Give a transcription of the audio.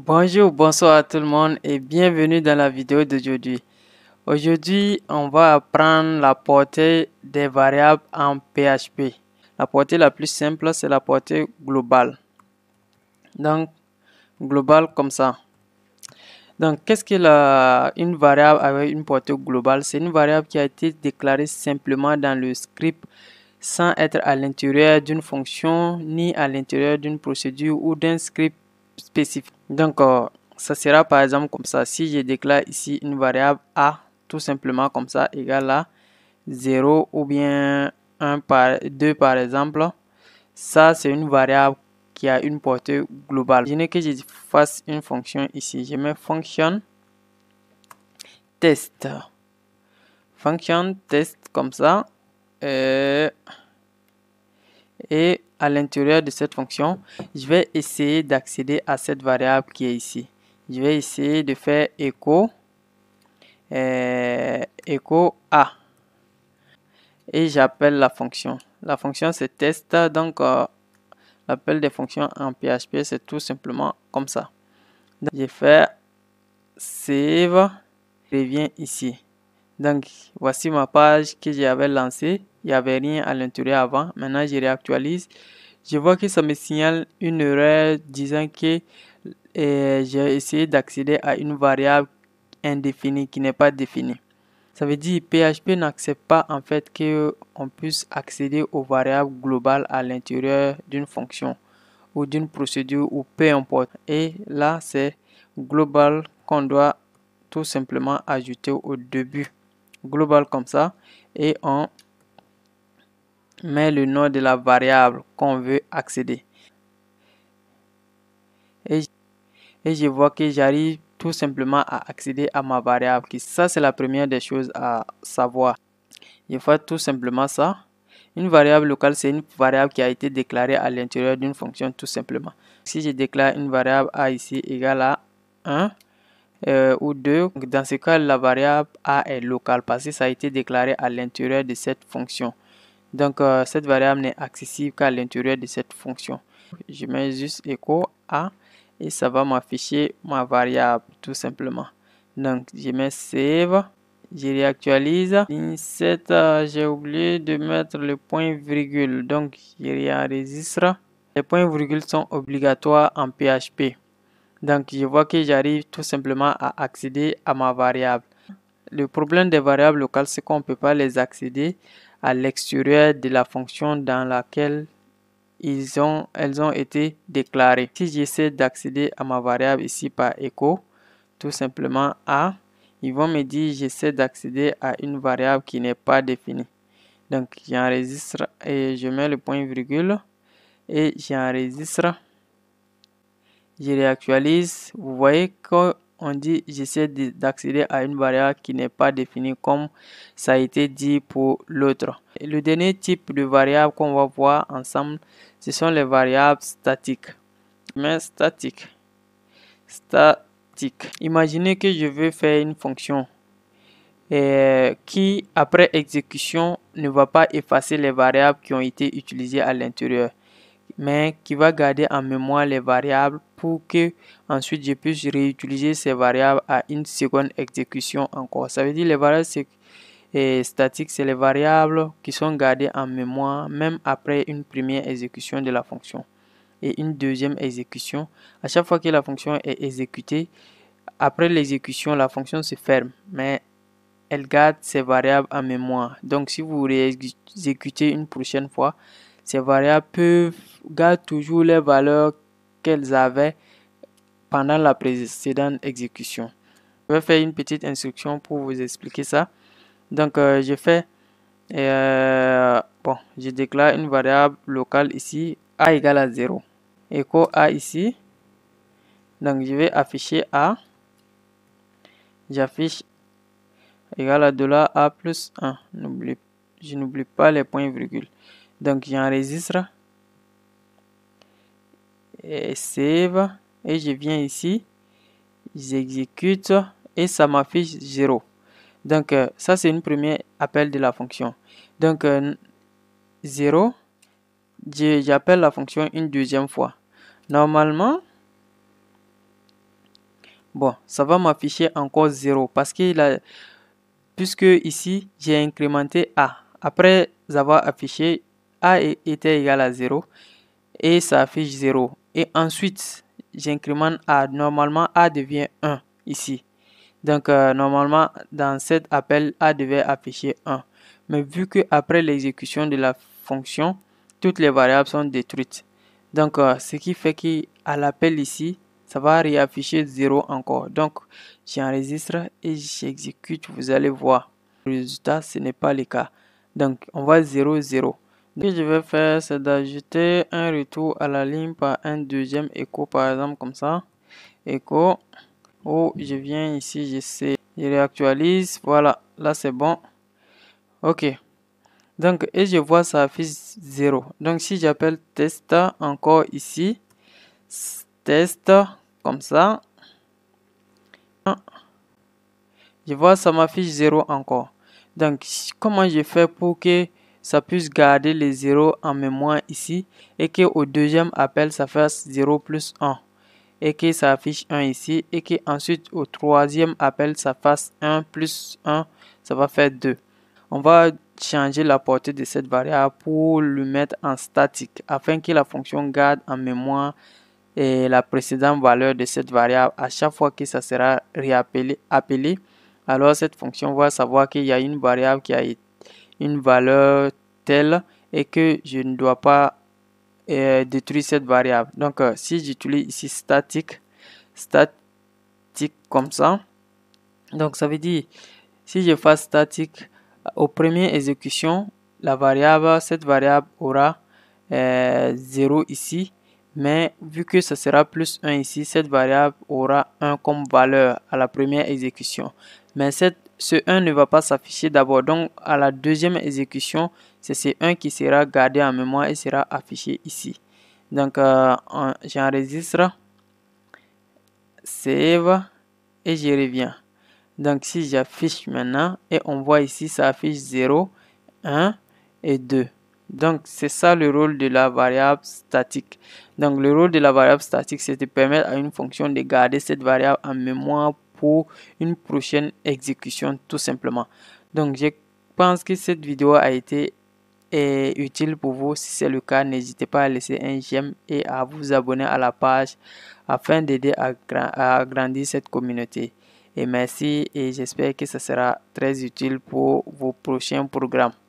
Bonjour, bonsoir à tout le monde et bienvenue dans la vidéo d'aujourd'hui. Aujourd'hui, on va apprendre la portée des variables en PHP. La portée la plus simple, c'est la portée globale. Donc, globale comme ça. Donc, qu'est-ce que la, une variable avec une portée globale C'est une variable qui a été déclarée simplement dans le script sans être à l'intérieur d'une fonction ni à l'intérieur d'une procédure ou d'un script spécifique. Donc, euh, ça sera par exemple comme ça. Si je déclare ici une variable A, tout simplement comme ça, égale à 0 ou bien un par 2 par exemple, ça c'est une variable qui a une portée globale. n'ai que je fasse une fonction ici. Je mets fonction test. Fonction test comme ça. Et euh, et à l'intérieur de cette fonction, je vais essayer d'accéder à cette variable qui est ici. Je vais essayer de faire écho, echo écho a. Et j'appelle la fonction. La fonction c'est test, donc euh, l'appel des fonctions en PHP c'est tout simplement comme ça. Donc, je fais save, je reviens ici. Donc voici ma page que j'avais lancée il n'y avait rien à l'intérieur avant. Maintenant, je réactualise. Je vois que ça me signale une erreur disant que euh, j'ai essayé d'accéder à une variable indéfinie qui n'est pas définie. Ça veut dire PHP n'accepte pas en fait qu'on puisse accéder aux variables globales à l'intérieur d'une fonction ou d'une procédure ou peu importe. Et là, c'est global qu'on doit tout simplement ajouter au début. Global comme ça. Et on mais le nom de la variable qu'on veut accéder. Et, je vois que j'arrive tout simplement à accéder à ma variable. Ça, c'est la première des choses à savoir. Je fais tout simplement ça. Une variable locale, c'est une variable qui a été déclarée à l'intérieur d'une fonction tout simplement. Si je déclare une variable a ici égale à 1 euh, ou 2, dans ce cas, la variable a est locale parce que ça a été déclaré à l'intérieur de cette fonction. Donc, euh, cette variable n'est accessible qu'à l'intérieur de cette fonction. Je mets juste echo A et ça va m'afficher ma variable tout simplement. Donc, je mets save. Je réactualise. Ligne euh, j'ai oublié de mettre le point virgule. Donc, je réenregistre. Les points virgules sont obligatoires en PHP. Donc, je vois que j'arrive tout simplement à accéder à ma variable. Le problème des variables locales, c'est qu'on ne peut pas les accéder à l'extérieur de la fonction dans laquelle ils ont, elles ont été déclarées. Si j'essaie d'accéder à ma variable ici par echo, tout simplement A, ils vont me dire j'essaie d'accéder à une variable qui n'est pas définie. Donc j'enregistre et je mets le point virgule et j'enregistre. Je réactualise. Vous voyez que on dit j'essaie d'accéder à une variable qui n'est pas définie comme ça a été dit pour l'autre. Le dernier type de variable qu'on va voir ensemble, ce sont les variables statiques. Mais statique. Statique. Imaginez que je veux faire une fonction euh, qui, après exécution, ne va pas effacer les variables qui ont été utilisées à l'intérieur mais qui va garder en mémoire les variables pour que ensuite je puisse réutiliser ces variables à une seconde exécution encore. Ça veut dire les variables statiques, c'est les variables qui sont gardées en mémoire même après une première exécution de la fonction et une deuxième exécution. À chaque fois que la fonction est exécutée, après l'exécution, la fonction se ferme, mais elle garde ses variables en mémoire. Donc si vous réexécutez une prochaine fois, ces variables peuvent garde toujours les valeurs qu'elles avaient pendant la précédente exécution. Je vais faire une petite instruction pour vous expliquer ça. Donc, euh, je fais, euh, bon, je déclare une variable locale ici, a égale à 0. Echo a ici. Donc, je vais afficher a. J'affiche égale à dollar a plus 1. Je n'oublie pas les points virgules. Donc, j'enregistre et save et je viens ici j'exécute et ça m'affiche 0 donc euh, ça c'est une premier appel de la fonction donc 0 euh, j'appelle la fonction une deuxième fois normalement bon ça va m'afficher encore 0 parce que puisque ici j'ai incrémenté a après avoir affiché a était égal à 0 et ça affiche 0 et ensuite j'incrémente A. Normalement, A devient 1 ici. Donc, euh, normalement, dans cet appel, A devait afficher 1. Mais vu que après l'exécution de la fonction, toutes les variables sont détruites. Donc, euh, ce qui fait qu'à l'appel ici, ça va réafficher 0 encore. Donc, j'enregistre et j'exécute. Vous allez voir. Le résultat, ce n'est pas le cas. Donc, on voit 0, 0. Ce que je vais faire, c'est d'ajouter un retour à la ligne par un deuxième écho, par exemple comme ça. Écho. Ou oh, je viens ici, sais, Je réactualise. Voilà, là c'est bon. OK. Donc, et je vois ça affiche 0. Donc, si j'appelle test encore ici, test comme ça, je vois ça m'affiche 0 encore. Donc, comment je fais pour que ça puisse garder les 0 en mémoire ici et que au deuxième appel ça fasse 0 plus 1 et que ça affiche 1 ici et que ensuite au troisième appel ça fasse 1 plus 1 ça va faire 2 on va changer la portée de cette variable pour le mettre en statique afin que la fonction garde en mémoire la précédente valeur de cette variable à chaque fois que ça sera réappelé appelé alors cette fonction va savoir qu'il y a une variable qui a été une valeur telle et que je ne dois pas euh, détruire cette variable. Donc, euh, si j'utilise ici statique, statique comme ça, donc ça veut dire si je fais statique euh, au premier exécution, la variable, cette variable aura 0 ici, mais vu que ce sera plus 1 ici, cette variable aura 1 comme valeur à la première exécution. Mais cette ce 1 ne va pas s'afficher d'abord. Donc, à la deuxième exécution, c'est ce 1 qui sera gardé en mémoire et sera affiché ici. Donc, euh, j'enregistre, save et je reviens. Donc, si j'affiche maintenant et on voit ici, ça affiche 0, 1 et 2. Donc, c'est ça le rôle de la variable statique. Donc, le rôle de la variable statique, c'est de permettre à une fonction de garder cette variable en mémoire pour une prochaine exécution tout simplement. Donc je pense que cette vidéo a été utile pour vous. Si c'est le cas, n'hésitez pas à laisser un j'aime et à vous abonner à la page afin d'aider à, à agrandir cette communauté. Et merci et j'espère que ce sera très utile pour vos prochains programmes.